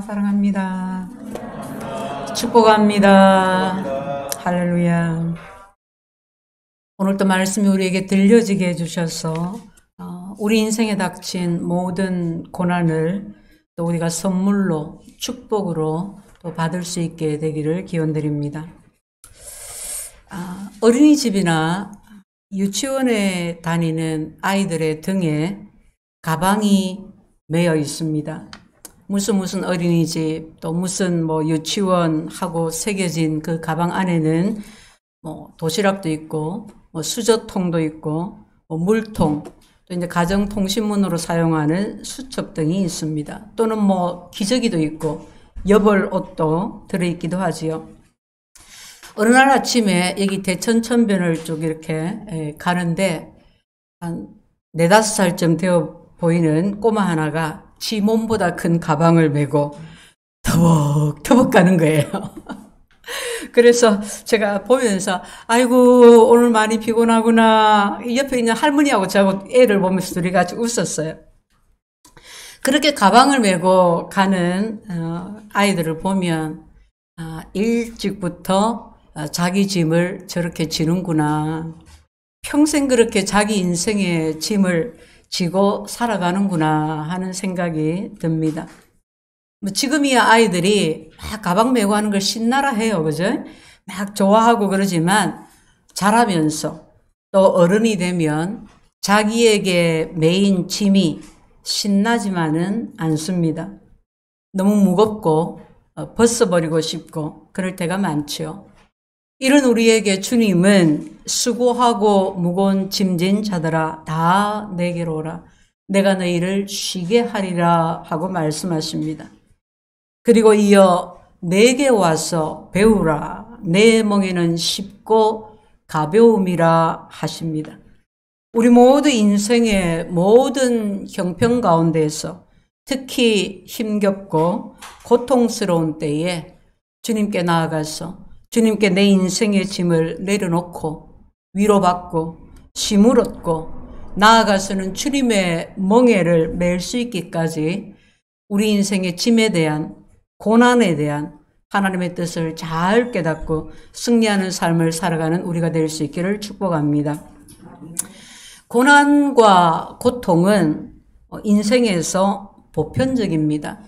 사랑합니다. 축복합니다. 할렐루야. 오늘도 말씀이 우리에게 들려지게 해주셔서 어, 우리 인생에 닥친 모든 고난을 또 우리가 선물로 축복으로 또 받을 수 있게 되기를 기원드립니다. 아, 어린이집이나 유치원에 다니는 아이들의 등에 가방이 매여 있습니다. 무슨 무슨 어린이집 또 무슨 뭐 유치원하고 새겨진 그 가방 안에는 뭐 도시락도 있고 뭐 수저통도 있고 뭐 물통 또 이제 가정 통신문으로 사용하는 수첩 등이 있습니다. 또는 뭐 기저귀도 있고 여벌 옷도 들어 있기도 하지요. 어느 날 아침에 여기 대천 천변을 쭉 이렇게 가는데 한 네다섯 살쯤 되어 보이는 꼬마 하나가 지 몸보다 큰 가방을 메고 터벅터벅 가는 거예요. 그래서 제가 보면서 아이고 오늘 많이 피곤하구나 옆에 있는 할머니하고 저하고 애를 보면서 둘이 같이 웃었어요. 그렇게 가방을 메고 가는 어, 아이들을 보면 아, 일찍부터 아, 자기 짐을 저렇게 지는구나. 평생 그렇게 자기 인생의 짐을 지고 살아가는구나 하는 생각이 듭니다. 뭐 지금이야 아이들이 막 가방 메고 하는 걸 신나라 해요. 그죠? 막 좋아하고 그러지만 자라면서 또 어른이 되면 자기에게 메인 짐이 신나지만은 않습니다. 너무 무겁고 어, 벗어버리고 싶고 그럴 때가 많지 이런 우리에게 주님은 수고하고 무거운 짐진 자들아 다 내게로 오라 내가 너희를 쉬게 하리라 하고 말씀하십니다. 그리고 이어 내게 와서 배우라 내 멍에는 쉽고 가벼움이라 하십니다. 우리 모두 인생의 모든 형편 가운데에서 특히 힘겹고 고통스러운 때에 주님께 나아가서 주님께 내 인생의 짐을 내려놓고 위로받고 심을 얻고 나아가서는 주님의 멍에를 맬 수 있기까지 우리 인생의 짐에 대한 고난에 대한 하나님의 뜻을 잘 깨닫고 승리하는 삶을 살아가는 우리가 될 수 있기를 축복합니다. 고난과 고통은 인생에서 보편적입니다.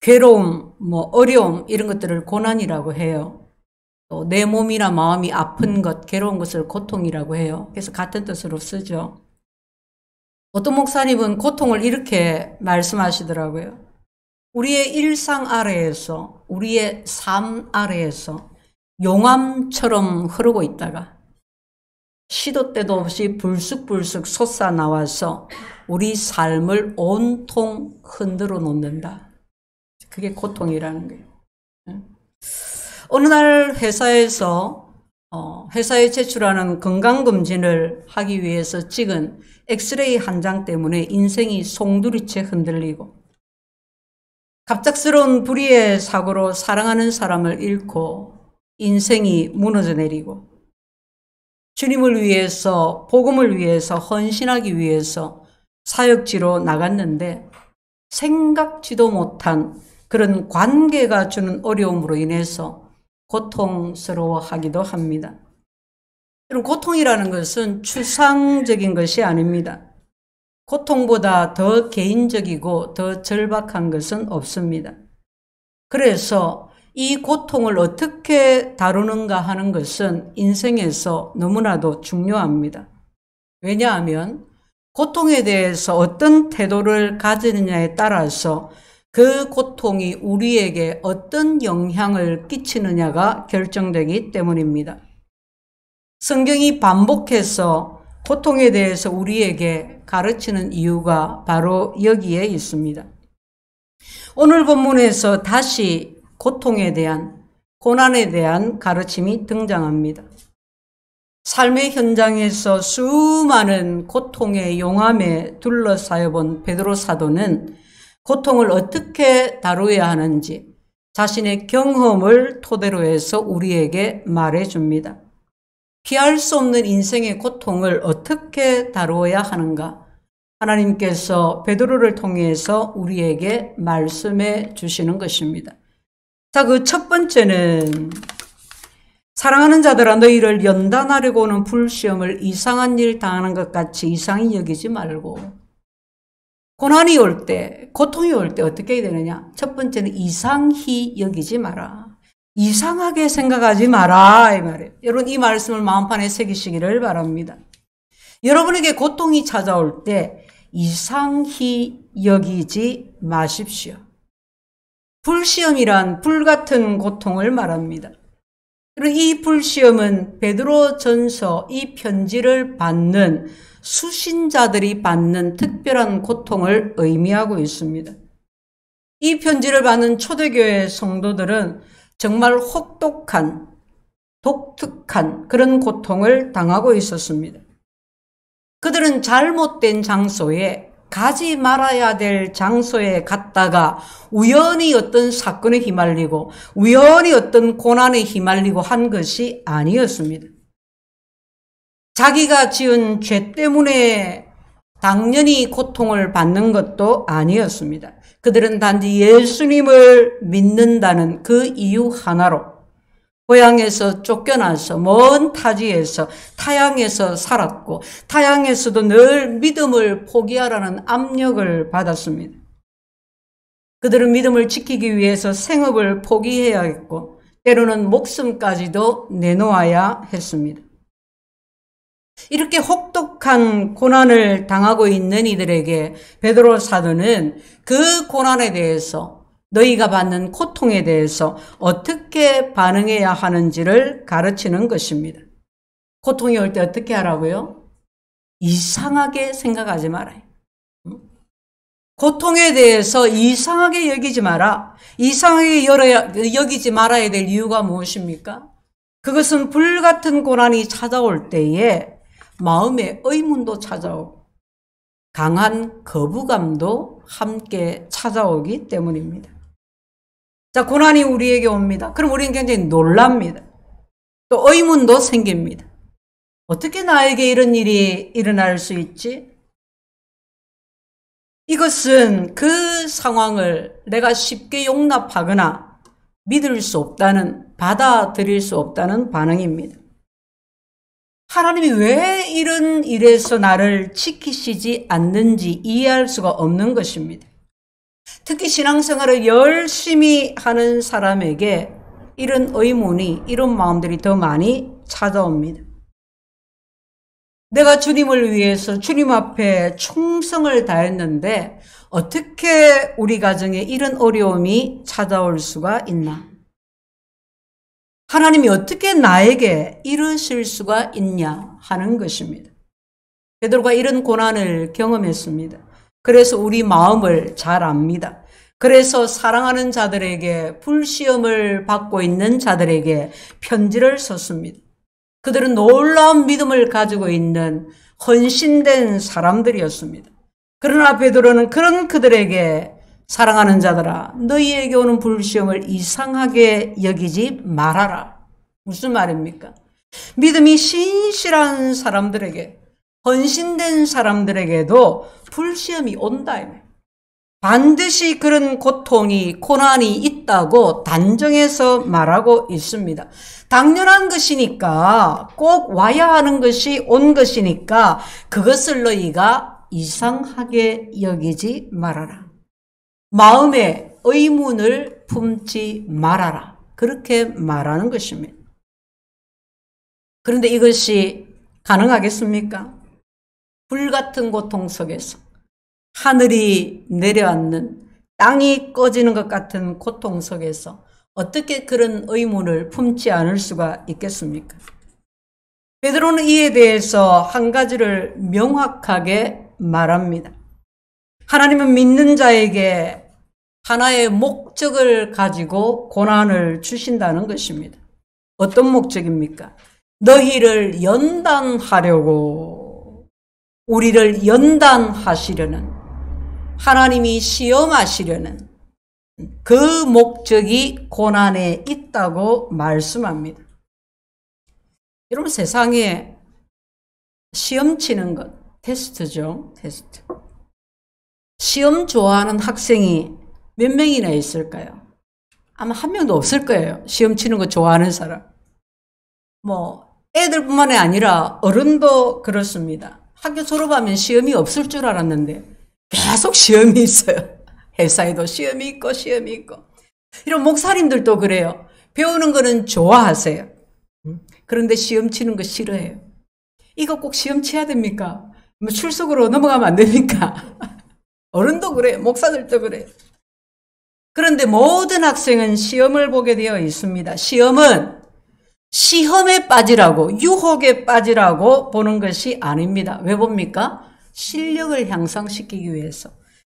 괴로움, 뭐 어려움 이런 것들을 고난이라고 해요. 또내 몸이나 마음이 아픈 것, 괴로운 것을 고통이라고 해요. 그래서 같은 뜻으로 쓰죠. 어떤 목사님은 고통을 이렇게 말씀하시더라고요. 우리의 일상 아래에서, 우리의 삶 아래에서 용암처럼 흐르고 있다가 시도 때도 없이 불쑥불쑥 솟아나와서 우리 삶을 온통 흔들어 놓는다. 그게 고통이라는 거예요. 예. 어느 날 회사에서 어, 회사에 제출하는 건강검진을 하기 위해서 찍은 엑스레이 한 장 때문에 인생이 송두리째 흔들리고 갑작스러운 불의의 사고로 사랑하는 사람을 잃고 인생이 무너져 내리고 주님을 위해서 복음을 위해서 헌신하기 위해서 사역지로 나갔는데 생각지도 못한 그런 관계가 주는 어려움으로 인해서 고통스러워하기도 합니다. 이런 고통이라는 것은 추상적인 것이 아닙니다. 고통보다 더 개인적이고 더 절박한 것은 없습니다. 그래서 이 고통을 어떻게 다루는가 하는 것은 인생에서 너무나도 중요합니다. 왜냐하면 고통에 대해서 어떤 태도를 가지느냐에 따라서 그 고통이 우리에게 어떤 영향을 끼치느냐가 결정되기 때문입니다. 성경이 반복해서 고통에 대해서 우리에게 가르치는 이유가 바로 여기에 있습니다. 오늘 본문에서 다시 고통에 대한, 고난에 대한 가르침이 등장합니다. 삶의 현장에서 수많은 고통의 용암에 둘러싸여 본 베드로 사도는 고통을 어떻게 다루어야 하는지 자신의 경험을 토대로 해서 우리에게 말해 줍니다. 피할 수 없는 인생의 고통을 어떻게 다루어야 하는가? 하나님께서 베드로를 통해서 우리에게 말씀해 주시는 것입니다. 자, 그 첫 번째는 사랑하는 자들아 너희를 연단하려고 오는 불시험을 이상한 일 당하는 것 같이 이상히 여기지 말고 고난이 올 때, 고통이 올 때 어떻게 해야 되느냐? 첫 번째는 이상히 여기지 마라. 이상하게 생각하지 마라. 이 말이에요. 여러분, 이 말씀을 마음판에 새기시기를 바랍니다. 여러분에게 고통이 찾아올 때 이상히 여기지 마십시오. 불시험이란 불같은 고통을 말합니다. 그리고 이 불시험은 베드로 전서 이 편지를 받는 수신자들이 받는 특별한 고통을 의미하고 있습니다. 이 편지를 받는 초대교회 성도들은 정말 혹독한, 독특한 그런 고통을 당하고 있었습니다. 그들은 잘못된 장소에 가지 말아야 될 장소에 갔다가 우연히 어떤 사건에 휘말리고 우연히 어떤 고난에 휘말리고 한 것이 아니었습니다. 자기가 지은 죄 때문에 당연히 고통을 받는 것도 아니었습니다. 그들은 단지 예수님을 믿는다는 그 이유 하나로 고향에서 쫓겨나서 먼 타지에서 타향에서 살았고 타향에서도 늘 믿음을 포기하라는 압력을 받았습니다. 그들은 믿음을 지키기 위해서 생업을 포기해야 했고 때로는 목숨까지도 내놓아야 했습니다. 이렇게 혹독한 고난을 당하고 있는 이들에게 베드로 사도는 그 고난에 대해서 너희가 받는 고통에 대해서 어떻게 반응해야 하는지를 가르치는 것입니다. 고통이 올 때 어떻게 하라고요? 이상하게 생각하지 말아 고통에 대해서 이상하게 여기지 마라. 이상하게 열어야, 여기지 말아야 될 이유가 무엇입니까? 그것은 불같은 고난이 찾아올 때에 마음의 의문도 찾아오고 강한 거부감도 함께 찾아오기 때문입니다. 자, 고난이 우리에게 옵니다. 그럼 우리는 굉장히 놀랍니다. 또 의문도 생깁니다. 어떻게 나에게 이런 일이 일어날 수 있지? 이것은 그 상황을 내가 쉽게 용납하거나 믿을 수 없다는, 받아들일 수 없다는 반응입니다. 하나님이 왜 이런 일에서 나를 지키시지 않는지 이해할 수가 없는 것입니다. 특히 신앙생활을 열심히 하는 사람에게 이런 의문이, 이런 마음들이 더 많이 찾아옵니다. 내가 주님을 위해서 주님 앞에 충성을 다했는데 어떻게 우리 가정에 이런 어려움이 찾아올 수가 있나? 하나님이 어떻게 나에게 이러실 수가 있냐 하는 것입니다. 베드로가 이런 고난을 경험했습니다. 그래서 우리 마음을 잘 압니다. 그래서 사랑하는 자들에게 불시험을 받고 있는 자들에게 편지를 썼습니다. 그들은 놀라운 믿음을 가지고 있는 헌신된 사람들이었습니다. 그러나 베드로는 그런 그들에게 사랑하는 자들아 너희에게 오는 불시험을 이상하게 여기지 말아라. 무슨 말입니까? 믿음이 신실한 사람들에게 헌신된 사람들에게도 불시험이 온다. 반드시 그런 고통이 고난이 있다고 단정해서 말하고 있습니다. 당연한 것이니까 꼭 와야 하는 것이 온 것이니까 그것을 너희가 이상하게 여기지 말아라. 마음에 의문을 품지 말아라. 그렇게 말하는 것입니다. 그런데 이것이 가능하겠습니까? 불같은 고통 속에서 하늘이 내려앉는 땅이 꺼지는 것 같은 고통 속에서 어떻게 그런 의문을 품지 않을 수가 있겠습니까? 베드로는 이에 대해서 한 가지를 명확하게 말합니다. 하나님은 믿는 자에게 하나의 목적을 가지고 고난을 주신다는 것입니다. 어떤 목적입니까? 너희를 연단하려고 우리를 연단하시려는 하나님이 시험하시려는 그 목적이 고난에 있다고 말씀합니다. 여러분 세상에 시험치는 것 테스트죠 테스트 시험 좋아하는 학생이 몇 명이나 있을까요? 아마 한 명도 없을 거예요. 시험 치는 거 좋아하는 사람. 뭐, 애들뿐만이 아니라 어른도 그렇습니다. 학교 졸업하면 시험이 없을 줄 알았는데 계속 시험이 있어요. 회사에도 시험이 있고 시험이 있고. 이런 목사님들도 그래요. 배우는 거는 좋아하세요. 그런데 시험 치는 거 싫어해요. 이거 꼭 시험 쳐야 됩니까? 뭐 출석으로 넘어가면 안 됩니까? 어른도 그래, 목사들도 그래. 그런데 모든 학생은 시험을 보게 되어 있습니다. 시험은 시험에 빠지라고, 유혹에 빠지라고 보는 것이 아닙니다. 왜 봅니까? 실력을 향상시키기 위해서.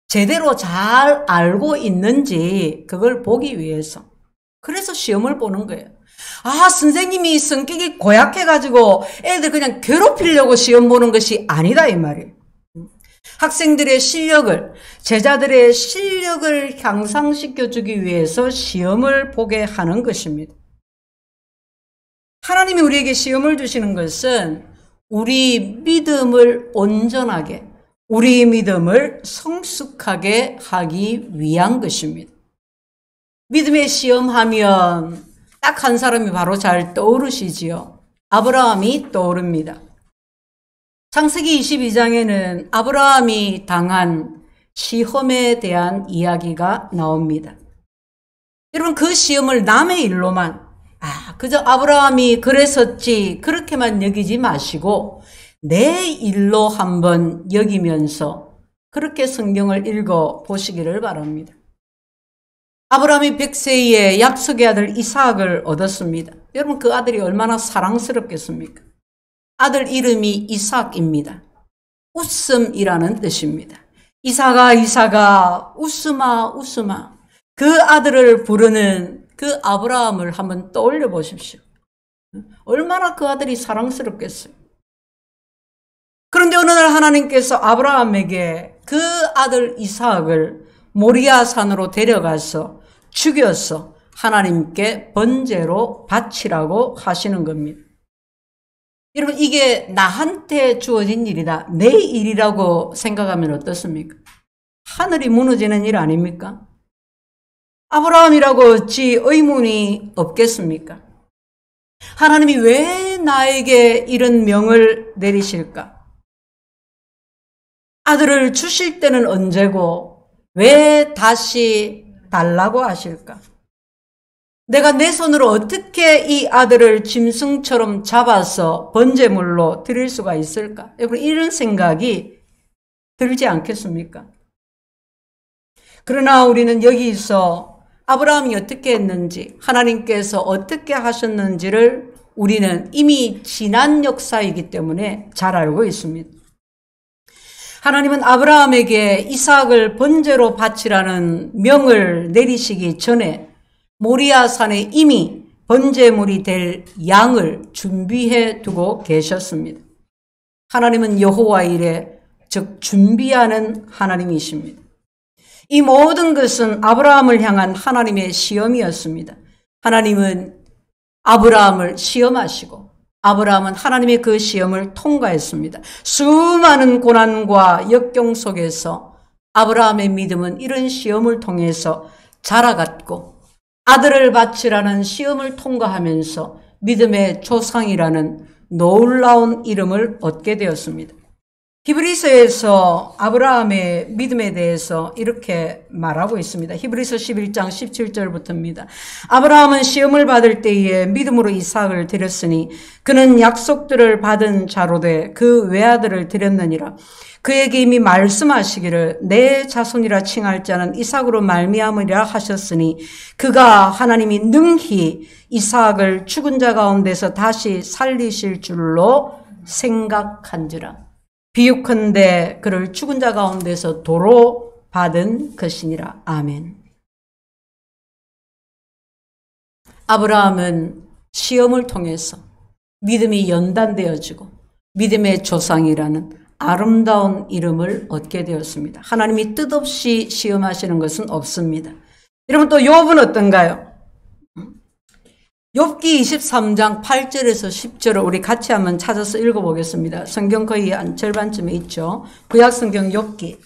제대로 잘 알고 있는지 그걸 보기 위해서. 그래서 시험을 보는 거예요. 아, 선생님이 성격이 고약해가지고 애들 그냥 괴롭히려고 시험 보는 것이 아니다, 이 말이에요. 학생들의 실력을, 제자들의 실력을 향상시켜주기 위해서 시험을 보게 하는 것입니다. 하나님이 우리에게 시험을 주시는 것은 우리 믿음을 온전하게, 우리 믿음을 성숙하게 하기 위한 것입니다. 믿음의 시험하면 딱 한 사람이 바로 잘 떠오르시지요. 아브라함이 떠오릅니다. 창세기 22장에는 아브라함이 당한 시험에 대한 이야기가 나옵니다. 여러분 그 시험을 남의 일로만 아 그저 아브라함이 그랬었지 그렇게만 여기지 마시고 내 일로 한번 여기면서 그렇게 성경을 읽어 보시기를 바랍니다. 아브라함이 백세의 약속의 아들 이삭을 얻었습니다. 여러분 그 아들이 얼마나 사랑스럽겠습니까? 아들 이름이 이삭입니다. 웃음이라는 뜻입니다. 이사가 이사가 웃음아 웃음아 그 아들을 부르는 그 아브라함을 한번 떠올려 보십시오. 얼마나 그 아들이 사랑스럽겠어요. 그런데 어느 날 하나님께서 아브라함에게 그 아들 이삭을 모리아산으로 데려가서 죽여서 하나님께 번제로 바치라고 하시는 겁니다. 여러분 이게 나한테 주어진 일이다. 내 일이라고 생각하면 어떻습니까? 하늘이 무너지는 일 아닙니까? 아브라함이라고 지 의문이 없겠습니까? 하나님이 왜 나에게 이런 명을 내리실까? 아들을 주실 때는 언제고 왜 다시 달라고 하실까? 내가 내 손으로 어떻게 이 아들을 짐승처럼 잡아서 번제물로 드릴 수가 있을까? 여러분, 이런 생각이 들지 않겠습니까? 그러나 우리는 여기서 아브라함이 어떻게 했는지, 하나님께서 어떻게 하셨는지를 우리는 이미 지난 역사이기 때문에 잘 알고 있습니다. 하나님은 아브라함에게 이삭을 번제로 바치라는 명을 내리시기 전에 모리아산에 이미 번제물이 될 양을 준비해 두고 계셨습니다. 하나님은 여호와 일에 즉 준비하는 하나님이십니다. 이 모든 것은 아브라함을 향한 하나님의 시험이었습니다. 하나님은 아브라함을 시험하시고 아브라함은 하나님의 그 시험을 통과했습니다. 수많은 고난과 역경 속에서 아브라함의 믿음은 이런 시험을 통해서 자라갔고 아들을 바치라는 시험을 통과하면서 믿음의 조상이라는 놀라운 이름을 얻게 되었습니다. 히브리서에서 아브라함의 믿음에 대해서 이렇게 말하고 있습니다. 히브리서 11장 17절부터입니다. 아브라함은 시험을 받을 때에 믿음으로 이삭을 드렸으니 그는 약속들을 받은 자로 돼 그 외아들을 드렸느니라. 그에게 이미 말씀하시기를 내 자손이라 칭할 자는 이삭으로 말미암으리라 하셨으니 그가 하나님이 능히 이삭을 죽은 자 가운데서 다시 살리실 줄로 생각한지라. 비육컨대 그를 죽은 자 가운데서 도로 받은 것이니라. 아멘. 아브라함은 시험을 통해서 믿음이 연단되어지고 믿음의 조상이라는 아름다운 이름을 얻게 되었습니다. 하나님이 뜻없이 시험하시는 것은 없습니다. 여러분 또 요업은 어떤가요? 욥기 23장 8절에서 10절을 우리 같이 한번 찾아서 읽어보겠습니다. 성경 거의 한 절반쯤에 있죠. 구약 성경 욥기.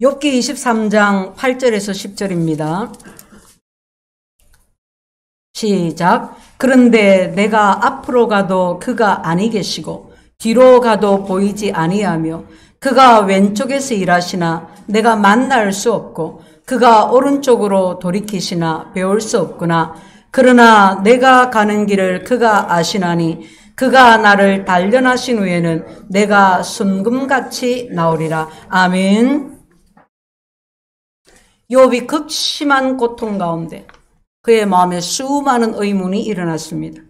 욥기 23장 8절에서 10절입니다. 시작. 그런데 내가 앞으로 가도 그가 아니 계시고 뒤로 가도 보이지 아니하며 그가 왼쪽에서 일하시나 내가 만날 수 없고 그가 오른쪽으로 돌이키시나 배울 수 없구나. 그러나 내가 가는 길을 그가 아시나니 그가 나를 단련하신 후에는 내가 순금같이 나오리라. 아멘. 요비 극심한 고통 가운데 그의 마음에 수많은 의문이 일어났습니다.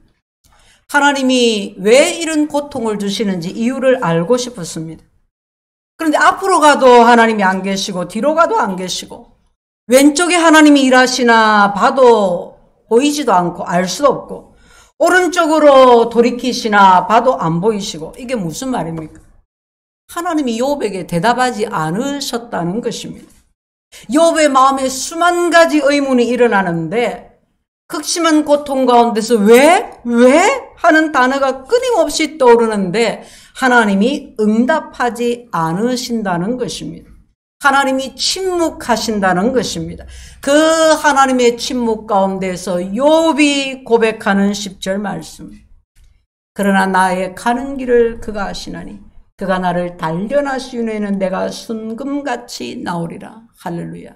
하나님이 왜 이런 고통을 주시는지 이유를 알고 싶었습니다. 그런데 앞으로 가도 하나님이 안 계시고 뒤로 가도 안 계시고 왼쪽에 하나님이 일하시나 봐도 보이지도 않고 알 수도 없고 오른쪽으로 돌이키시나 봐도 안 보이시고 이게 무슨 말입니까? 하나님이 요업에게 대답하지 않으셨다는 것입니다. 요업의 마음에 수만 가지 의문이 일어나는데 극심한 고통 가운데서 왜? 왜? 하는 단어가 끊임없이 떠오르는데 하나님이 응답하지 않으신다는 것입니다. 하나님이 침묵하신다는 것입니다. 그 하나님의 침묵 가운데서 욥이 고백하는 10절 말씀. 그러나 나의 가는 길을 그가 아시나니 그가 나를 단련하시는 내가 순금같이 나오리라. 할렐루야.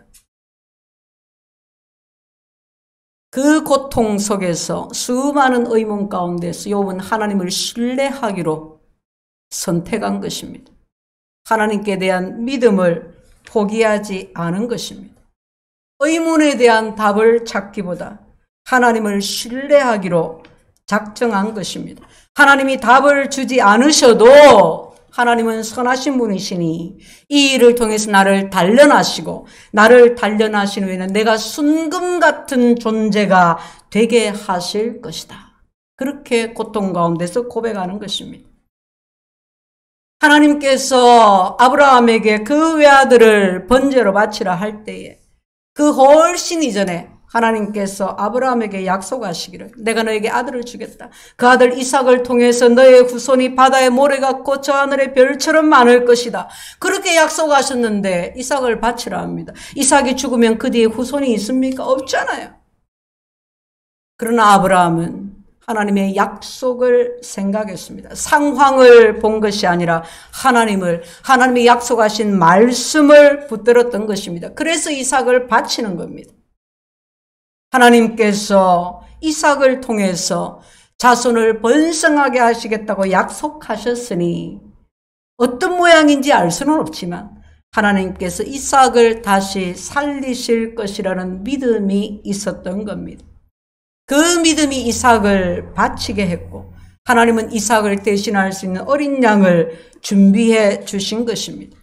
그 고통 속에서 수많은 의문 가운데서 욥은 하나님을 신뢰하기로 선택한 것입니다. 하나님께 대한 믿음을 포기하지 않은 것입니다. 의문에 대한 답을 찾기보다 하나님을 신뢰하기로 작정한 것입니다. 하나님이 답을 주지 않으셔도 하나님은 선하신 분이시니 이 일을 통해서 나를 단련하시고 나를 단련하신 후에는 내가 순금 같은 존재가 되게 하실 것이다. 그렇게 고통 가운데서 고백하는 것입니다. 하나님께서 아브라함에게 그 외아들을 번제로 바치라 할 때에 그 훨씬 이전에 하나님께서 아브라함에게 약속하시기를 내가 너에게 아들을 주겠다. 그 아들 이삭을 통해서 너의 후손이 바다의 모래 같고 저 하늘의 별처럼 많을 것이다. 그렇게 약속하셨는데 이삭을 바치라 합니다. 이삭이 죽으면 그 뒤에 후손이 있습니까? 없잖아요. 그러나 아브라함은 하나님의 약속을 생각했습니다. 상황을 본 것이 아니라 하나님을 하나님이 약속하신 말씀을 붙들었던 것입니다. 그래서 이삭을 바치는 겁니다. 하나님께서 이삭을 통해서 자손을 번성하게 하시겠다고 약속하셨으니 어떤 모양인지 알 수는 없지만 하나님께서 이삭을 다시 살리실 것이라는 믿음이 있었던 겁니다. 그 믿음이 이삭을 바치게 했고 하나님은 이삭을 대신할 수 있는 어린 양을 준비해 주신 것입니다.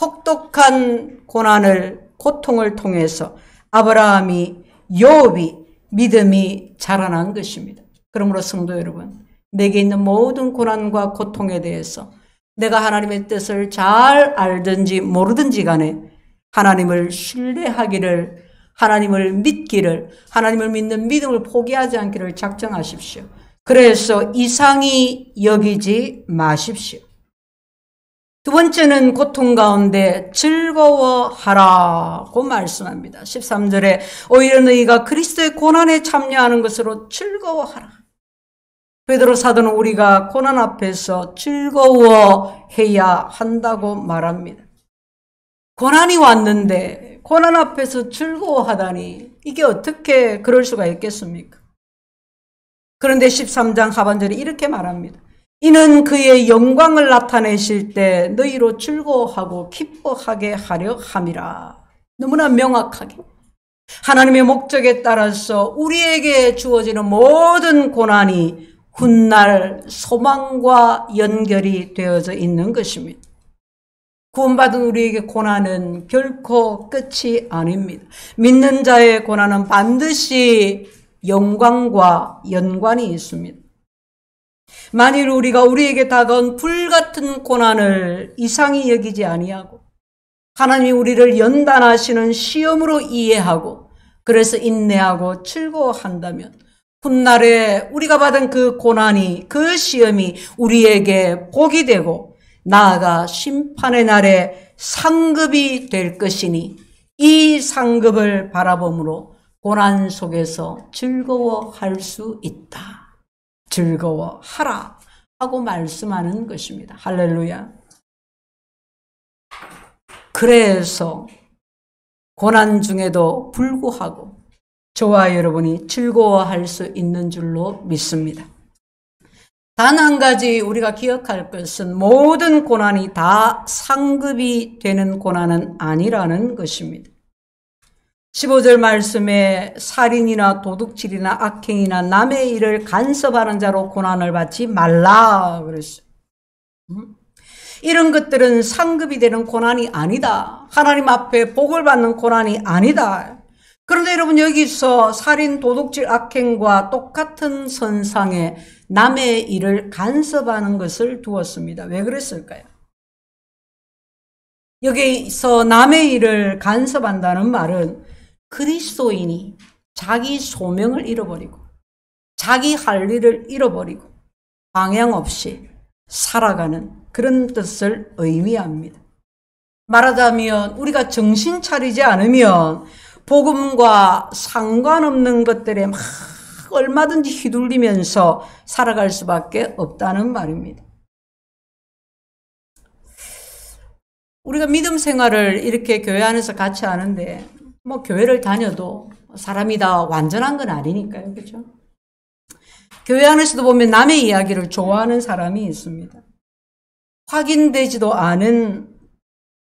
혹독한 고난을 고통을 통해서 아브라함이 요업이 믿음이 자라난 것입니다. 그러므로 성도 여러분, 내게 있는 모든 고난과 고통에 대해서 내가 하나님의 뜻을 잘 알든지 모르든지 간에 하나님을 신뢰하기를, 하나님을 믿기를, 하나님을 믿는 믿음을 포기하지 않기를 작정하십시오. 그래서 이상히 여기지 마십시오. 두 번째는 고통 가운데 즐거워하라고 말씀합니다. 13절에 오히려 너희가 그리스도의 고난에 참여하는 것으로 즐거워하라. 베드로 사도는 우리가 고난 앞에서 즐거워해야 한다고 말합니다. 고난이 왔는데 고난 앞에서 즐거워하다니 이게 어떻게 그럴 수가 있겠습니까? 그런데 13장 하반절이 이렇게 말합니다. 이는 그의 영광을 나타내실 때 너희로 즐거워하고 기뻐하게 하려 함이라. 너무나 명확하게 하나님의 목적에 따라서 우리에게 주어지는 모든 고난이 훗날 소망과 연결이 되어져 있는 것입니다. 구원받은 우리에게 고난은 결코 끝이 아닙니다. 믿는 자의 고난은 반드시 영광과 연관이 있습니다. 만일 우리가 우리에게 다가온 불같은 고난을 이상히 여기지 아니하고 하나님이 우리를 연단하시는 시험으로 이해하고 그래서 인내하고 즐거워한다면 훗날에 우리가 받은 그 고난이 그 시험이 우리에게 복이 되고 나아가 심판의 날에 상급이 될 것이니 이 상급을 바라봄으로 고난 속에서 즐거워할 수 있다. 즐거워하라 하고 말씀하는 것입니다. 할렐루야. 그래서 고난 중에도 불구하고 저와 여러분이 즐거워할 수 있는 줄로 믿습니다. 단 한 가지 우리가 기억할 것은 모든 고난이 다 상급이 되는 고난은 아니라는 것입니다. 15절 말씀에 살인이나 도둑질이나 악행이나 남의 일을 간섭하는 자로 고난을 받지 말라 그랬어요. 음? 이런 것들은 상급이 되는 고난이 아니다. 하나님 앞에 복을 받는 고난이 아니다. 그런데 여러분 여기서 살인, 도둑질, 악행과 똑같은 선상에 남의 일을 간섭하는 것을 두었습니다. 왜 그랬을까요? 여기서 남의 일을 간섭한다는 말은 그리스도인이 자기 소명을 잃어버리고 자기 할 일을 잃어버리고 방향 없이 살아가는 그런 뜻을 의미합니다. 말하자면 우리가 정신 차리지 않으면 복음과 상관없는 것들에 막 얼마든지 휘둘리면서 살아갈 수밖에 없다는 말입니다. 우리가 믿음 생활을 이렇게 교회 안에서 같이 하는데 뭐 교회를 다녀도 사람이 다 완전한 건 아니니까요. 그죠? 교회 안에서도 보면 남의 이야기를 좋아하는 사람이 있습니다. 확인되지도 않은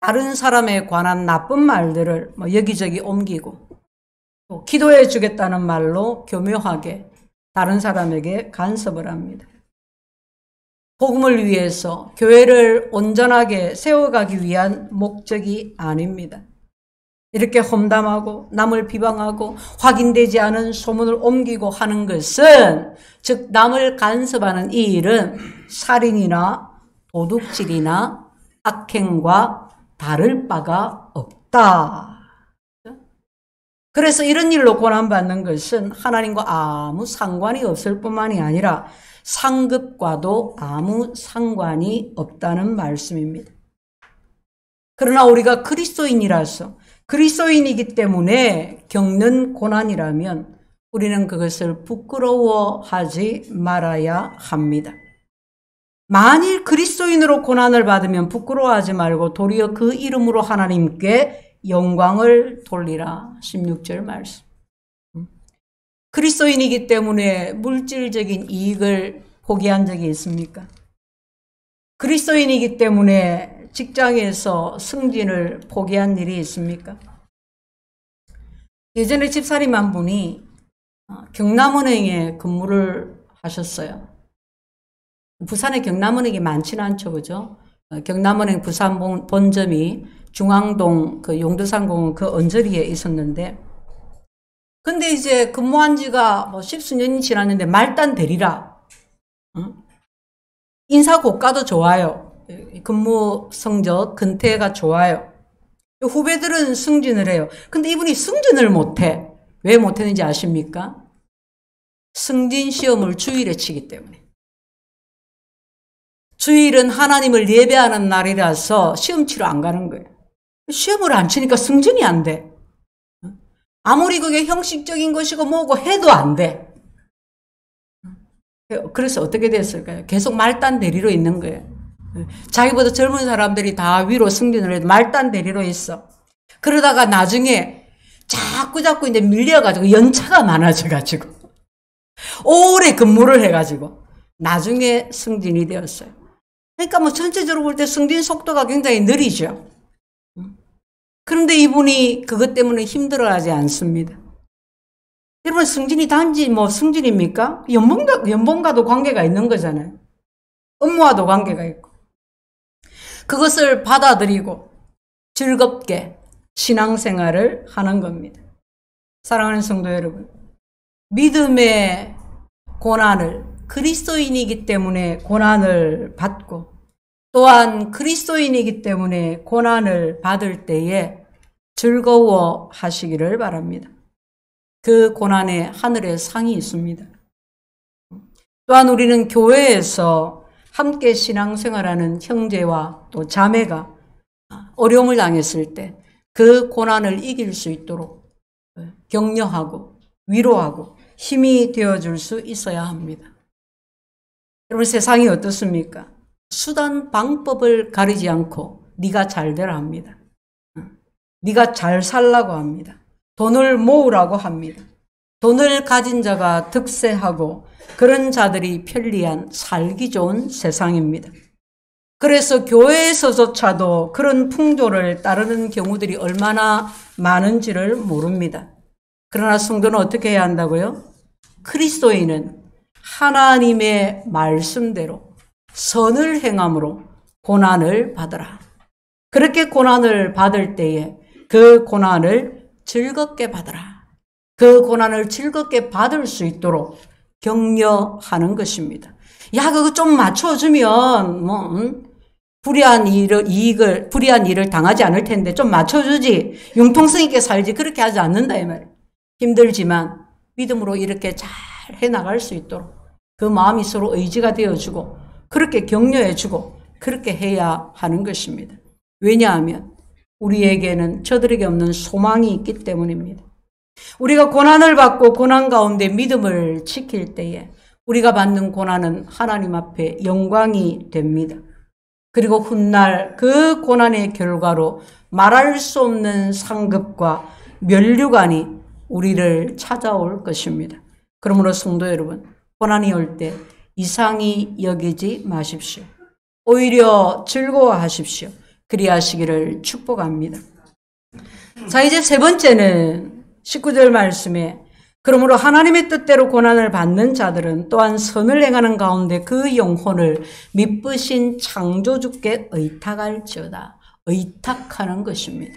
다른 사람에 관한 나쁜 말들을 뭐 여기저기 옮기고 또 기도해 주겠다는 말로 교묘하게 다른 사람에게 간섭을 합니다. 복음을 위해서 교회를 온전하게 세워가기 위한 목적이 아닙니다. 이렇게 험담하고 남을 비방하고 확인되지 않은 소문을 옮기고 하는 것은 즉 남을 간섭하는 이 일은 살인이나 도둑질이나 악행과 다를 바가 없다. 그래서 이런 일로 고난받는 것은 하나님과 아무 상관이 없을 뿐만이 아니라 상급과도 아무 상관이 없다는 말씀입니다. 그러나 우리가 그리스도인이라서 그리스도인이기 때문에 겪는 고난이라면 우리는 그것을 부끄러워하지 말아야 합니다. 만일 그리스도인으로 고난을 받으면 부끄러워하지 말고 도리어 그 이름으로 하나님께 영광을 돌리라. 16절 말씀. 그리스도인이기 때문에 물질적인 이익을 포기한 적이 있습니까? 그리스도인이기 때문에 직장에서 승진을 포기한 일이 있습니까? 예전에 집사님 한 분이 어, 경남은행에 근무를 하셨어요. 부산에 경남은행이 많지는 않죠, 그죠? 어, 경남은행 부산 본점이 중앙동 그 용두산공원 그 언저리에 있었는데, 근데 이제 근무한 지가 뭐 십수년이 지났는데 말단 되리라. 인사 고가도 좋아요. 예, 근무 성적, 근태가 좋아요. 후배들은 승진을 해요. 근데 이분이 승진을 못해. 왜 못했는지 아십니까? 승진 시험을 주일에 치기 때문에. 주일은 하나님을 예배하는 날이라서 시험 치러 안 가는 거예요. 시험을 안 치니까 승진이 안 돼. 아무리 그게 형식적인 것이고 뭐고 해도 안 돼. 그래서 어떻게 됐을까요? 계속 말단 대리로 있는 거예요. 자기보다 젊은 사람들이 다 위로 승진을 해도 말단 대리로 있어. 그러다가 나중에 자꾸 자꾸 이제 밀려가지고 연차가 많아져가지고 오래 근무를 해가지고 나중에 승진이 되었어요. 그러니까 뭐 전체적으로 볼 때 승진 속도가 굉장히 느리죠. 그런데 이분이 그것 때문에 힘들어하지 않습니다. 여러분 승진이 단지 뭐 승진입니까? 연봉과, 연봉과도 관계가 있는 거잖아요. 업무와도 관계가 있고. 그것을 받아들이고 즐겁게 신앙생활을 하는 겁니다. 사랑하는 성도 여러분, 믿음의 고난을 그리스도인이기 때문에 고난을 받고 또한 그리스도인이기 때문에 고난을 받을 때에 즐거워 하시기를 바랍니다. 그 고난에 하늘의 상이 있습니다. 또한 우리는 교회에서 함께 신앙생활하는 형제와 또 자매가 어려움을 당했을 때 그 고난을 이길 수 있도록 격려하고 위로하고 힘이 되어줄 수 있어야 합니다. 여러분 세상이 어떻습니까? 수단 방법을 가리지 않고 네가 잘 되라 합니다. 네가 잘 살라고 합니다. 돈을 모으라고 합니다. 돈을 가진 자가 득세하고 그런 자들이 편리한 살기 좋은 세상입니다. 그래서 교회에서조차도 그런 풍조를 따르는 경우들이 얼마나 많은지를 모릅니다. 그러나 성도는 어떻게 해야 한다고요? 그리스도인은 하나님의 말씀대로 선을 행함으로 고난을 받으라. 그렇게 고난을 받을 때에 그 고난을 즐겁게 받으라. 그 고난을 즐겁게 받을 수 있도록 격려하는 것입니다. 야, 그거 좀 맞춰주면, 뭐, 응? 불의한 일을, 이익을, 불의한 일을 당하지 않을 텐데 좀 맞춰주지. 융통성 있게 살지. 그렇게 하지 않는다, 이말이에 힘들지만 믿음으로 이렇게 잘 해나갈 수 있도록 그 마음이 서로 의지가 되어주고 그렇게 격려해주고 그렇게 해야 하는 것입니다. 왜냐하면 우리에게는 저들에게 없는 소망이 있기 때문입니다. 우리가 고난을 받고 고난 가운데 믿음을 지킬 때에 우리가 받는 고난은 하나님 앞에 영광이 됩니다. 그리고 훗날 그 고난의 결과로 말할 수 없는 상급과 면류관이 우리를 찾아올 것입니다. 그러므로 성도 여러분, 고난이 올 때 이상히 여기지 마십시오. 오히려 즐거워하십시오. 그리하시기를 축복합니다. 자, 이제 세 번째는 19절 말씀에 그러므로 하나님의 뜻대로 고난을 받는 자들은 또한 선을 행하는 가운데 그 영혼을 미쁘신 창조주께 의탁할지어다. 의탁하는 것입니다.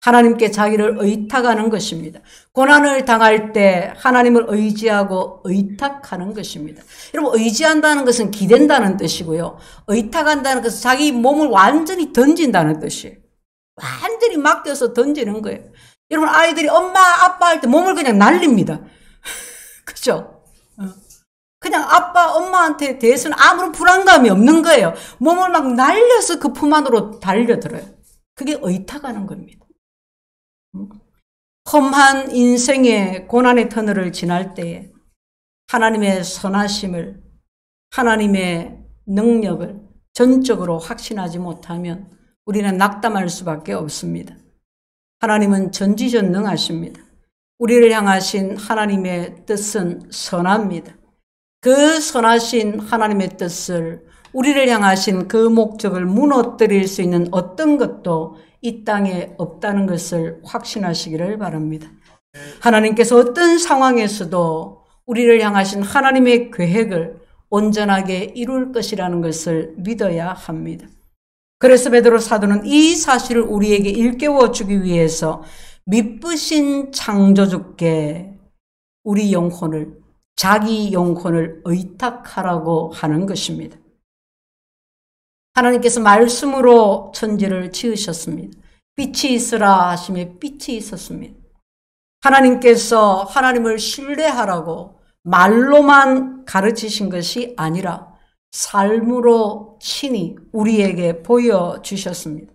하나님께 자기를 의탁하는 것입니다. 고난을 당할 때 하나님을 의지하고 의탁하는 것입니다. 여러분 의지한다는 것은 기댄다는 뜻이고요. 의탁한다는 것은 자기 몸을 완전히 던진다는 뜻이에요. 완전히 맡겨서 던지는 거예요. 여러분 아이들이 엄마 아빠 할 때 몸을 그냥 날립니다. 그죠? 어. 그냥 아빠 엄마한테 대해서는 아무런 불안감이 없는 거예요. 몸을 막 날려서 그 품 안으로 달려들어요. 그게 의탁하는 겁니다. 음. 험한 인생의 고난의 터널을 지날 때에 하나님의 선하심을 하나님의 능력을 전적으로 확신하지 못하면 우리는 낙담할 수밖에 없습니다. 하나님은 전지전능하십니다. 우리를 향하신 하나님의 뜻은 선합니다. 그 선하신 하나님의 뜻을 우리를 향하신 그 목적을 무너뜨릴 수 있는 어떤 것도 이 땅에 없다는 것을 확신하시기를 바랍니다. 하나님께서 어떤 상황에서도 우리를 향하신 하나님의 계획을 온전하게 이룰 것이라는 것을 믿어야 합니다. 그래서 베드로 사도는 이 사실을 우리에게 일깨워 주기 위해서 미쁘신 창조주께 우리 영혼을 자기 영혼을 의탁하라고 하는 것입니다. 하나님께서 말씀으로 천지를 지으셨습니다. 빛이 있으라 하심에 빛이 있었습니다. 하나님께서 하나님을 신뢰하라고 말로만 가르치신 것이 아니라 삶으로 친히 우리에게 보여주셨습니다.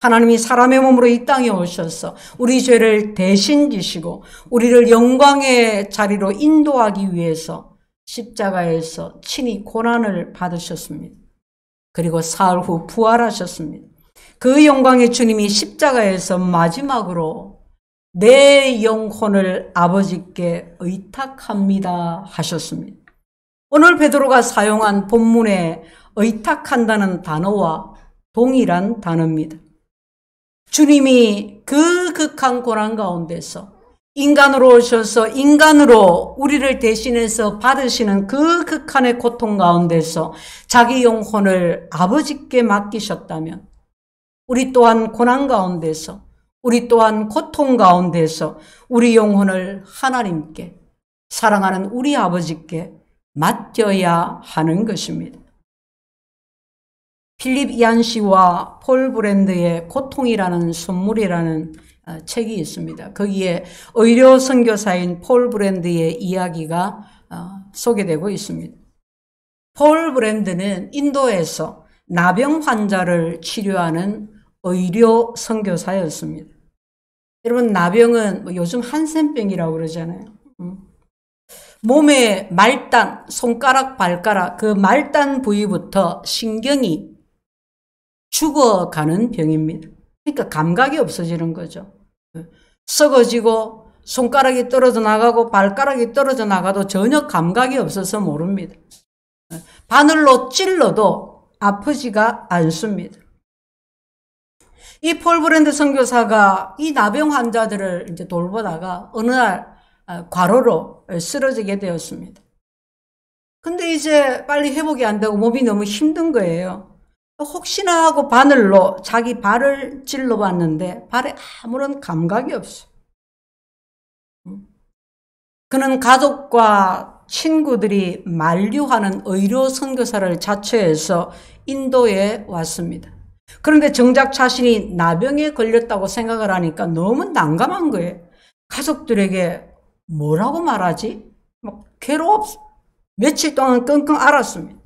하나님이 사람의 몸으로 이 땅에 오셔서 우리 죄를 대신 지시고 우리를 영광의 자리로 인도하기 위해서 십자가에서 친히 고난을 받으셨습니다. 그리고 사흘 후 부활하셨습니다. 그 영광의 주님이 십자가에서 마지막으로 내 영혼을 아버지께 의탁합니다 하셨습니다. 오늘 베드로가 사용한 본문에 의탁한다는 단어와 동일한 단어입니다. 주님이 그 극한 고난 가운데서 인간으로 오셔서 인간으로 우리를 대신해서 받으시는 그 극한의 고통 가운데서 자기 영혼을 아버지께 맡기셨다면 우리 또한 고난 가운데서 우리 또한 고통 가운데서 우리 영혼을 하나님께 사랑하는 우리 아버지께 맡겨야 하는 것입니다. 필립 이안 씨와 폴 브랜드의 고통이라는 선물이라는 어, 책이 있습니다. 거기에 의료 선교사인 폴 브랜드의 이야기가 어, 소개되고 있습니다. 폴 브랜드는 인도에서 나병 환자를 치료하는 의료 선교사였습니다. 여러분 나병은 뭐 요즘 한센병이라고 그러잖아요. 음. 몸의 말단, 손가락, 발가락 그 말단 부위부터 신경이 죽어가는 병입니다. 그러니까 감각이 없어지는 거죠. 썩어지고 손가락이 떨어져 나가고 발가락이 떨어져 나가도 전혀 감각이 없어서 모릅니다. 바늘로 찔러도 아프지가 않습니다. 이 폴브랜드 선교사가 이 나병 환자들을 이제 돌보다가 어느 날 아, 과로로 쓰러지게 되었습니다. 근데 이제 빨리 회복이 안 되고 몸이 너무 힘든 거예요. 혹시나 하고 바늘로 자기 발을 찔러 봤는데 발에 아무런 감각이 없어. 요 음. 그는 가족과 친구들이 만류하는 의료 선교사를 자처해서 인도에 왔습니다. 그런데 정작 자신이 나병에 걸렸다고 생각을 하니까 너무 난감한 거예요. 가족들에게 뭐라고 말하지? 막 괴로워 며칠 동안 끙끙 앓았습니다.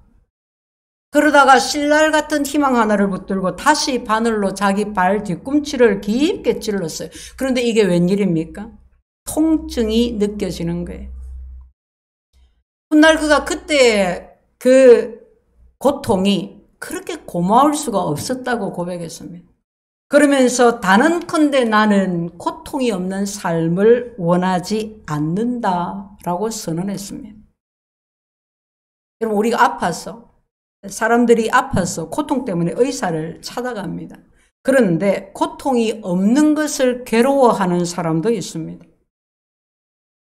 그러다가 신랄 같은 희망 하나를 붙들고 다시 바늘로 자기 발 뒤꿈치를 깊게 찔렀어요. 그런데 이게 웬일입니까? 통증이 느껴지는 거예요. 훗날 그가 그때 그 고통이 그렇게 고마울 수가 없었다고 고백했습니다. 그러면서 단는 큰데 나는 고통이 없는 삶을 원하지 않는다라고 선언했습니다. 여러분 우리가 아파서 사람들이 아파서 고통 때문에 의사를 찾아갑니다. 그런데 고통이 없는 것을 괴로워하는 사람도 있습니다.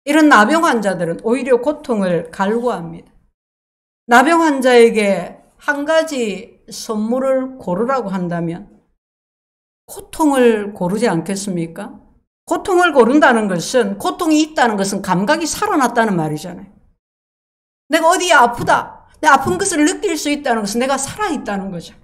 이런 나병 환자들은 오히려 고통을 갈구합니다. 나병 환자에게 한 가지 선물을 고르라고 한다면 고통을 고르지 않겠습니까? 고통을 고른다는 것은 고통이 있다는 것은 감각이 살아났다는 말이잖아요. 내가 어디 아프다. 내 아픈 것을 느낄 수 있다는 것은 내가 살아있다는 거죠.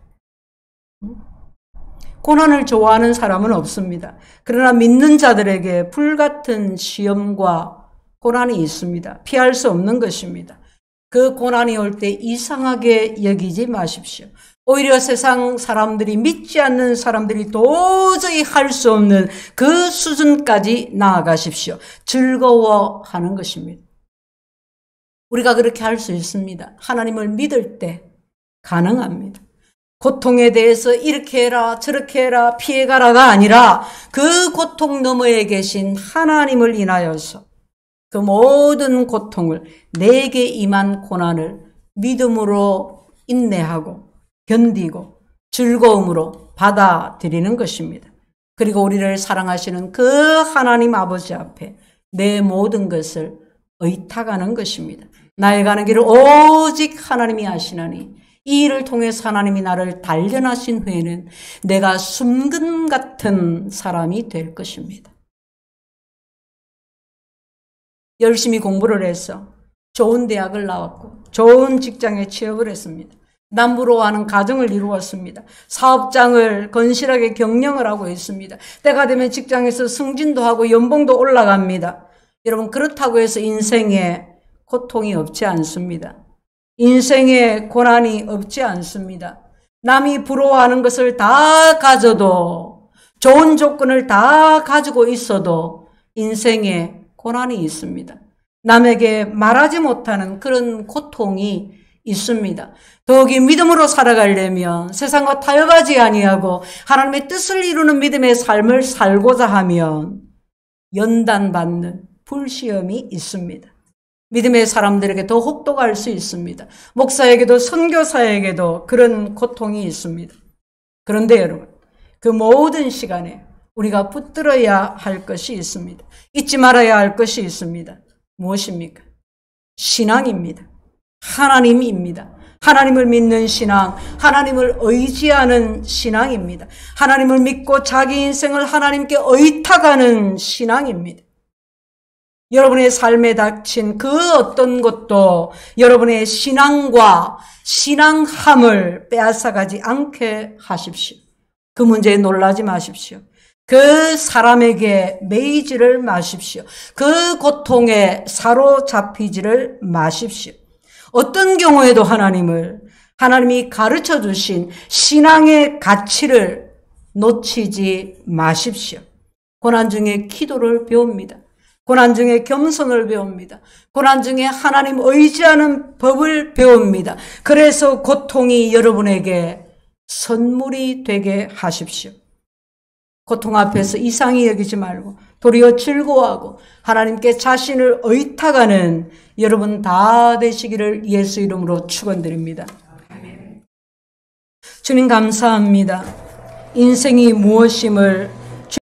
고난을 좋아하는 사람은 없습니다. 그러나 믿는 자들에게 불같은 시험과 고난이 있습니다. 피할 수 없는 것입니다. 그 고난이 올 때 이상하게 여기지 마십시오. 오히려 세상 사람들이 믿지 않는 사람들이 도저히 할 수 없는 그 수준까지 나아가십시오. 즐거워하는 것입니다. 우리가 그렇게 할 수 있습니다. 하나님을 믿을 때 가능합니다. 고통에 대해서 이렇게 해라, 저렇게 해라, 피해가라가 아니라 그 고통 너머에 계신 하나님을 인하여서 그 모든 고통을 내게 임한 고난을 믿음으로 인내하고 견디고 즐거움으로 받아들이는 것입니다. 그리고 우리를 사랑하시는 그 하나님 아버지 앞에 내 모든 것을 의탁하는 것입니다. 나의 가는 길을 오직 하나님이 아시나니 이 일을 통해서 하나님이 나를 단련하신 후에는 내가 숨금 같은 사람이 될 것입니다. 열심히 공부를 해서 좋은 대학을 나왔고 좋은 직장에 취업을 했습니다. 남부로와는 가정을 이루었습니다. 사업장을 건실하게 경영을 하고 있습니다. 때가 되면 직장에서 승진도 하고 연봉도 올라갑니다. 여러분 그렇다고 해서 인생에 고통이 없지 않습니다. 인생에 고난이 없지 않습니다. 남이 부러워하는 것을 다 가져도 좋은 조건을 다 가지고 있어도 인생에 고난이 있습니다. 남에게 말하지 못하는 그런 고통이 있습니다. 더욱이 믿음으로 살아가려면 세상과 타협하지 아니하고 하나님의 뜻을 이루는 믿음의 삶을 살고자 하면 연단받는 불시험이 있습니다. 믿음의 사람들에게 더 혹독할 수 있습니다. 목사에게도 선교사에게도 그런 고통이 있습니다. 그런데 여러분, 그 모든 시간에 우리가 붙들어야 할 것이 있습니다. 잊지 말아야 할 것이 있습니다. 무엇입니까? 신앙입니다. 하나님입니다. 하나님을 믿는 신앙, 하나님을 의지하는 신앙입니다. 하나님을 믿고 자기 인생을 하나님께 의탁하는 신앙입니다. 여러분의 삶에 닥친 그 어떤 것도 여러분의 신앙과 신앙함을 빼앗아가지 않게 하십시오. 그 문제에 놀라지 마십시오. 그 사람에게 매이지를 마십시오. 그 고통에 사로잡히지를 마십시오. 어떤 경우에도 하나님을 하나님이 가르쳐 주신 신앙의 가치를 놓치지 마십시오. 고난 중에 기도를 배웁니다. 고난 중에 겸손을 배웁니다. 고난 중에 하나님 의지하는 법을 배웁니다. 그래서 고통이 여러분에게 선물이 되게 하십시오. 고통 앞에서 이상히 여기지 말고 도리어 즐거워하고 하나님께 자신을 의탁하는 여러분 다 되시기를 예수 이름으로 축원드립니다. 주님 감사합니다. 인생이 무엇임을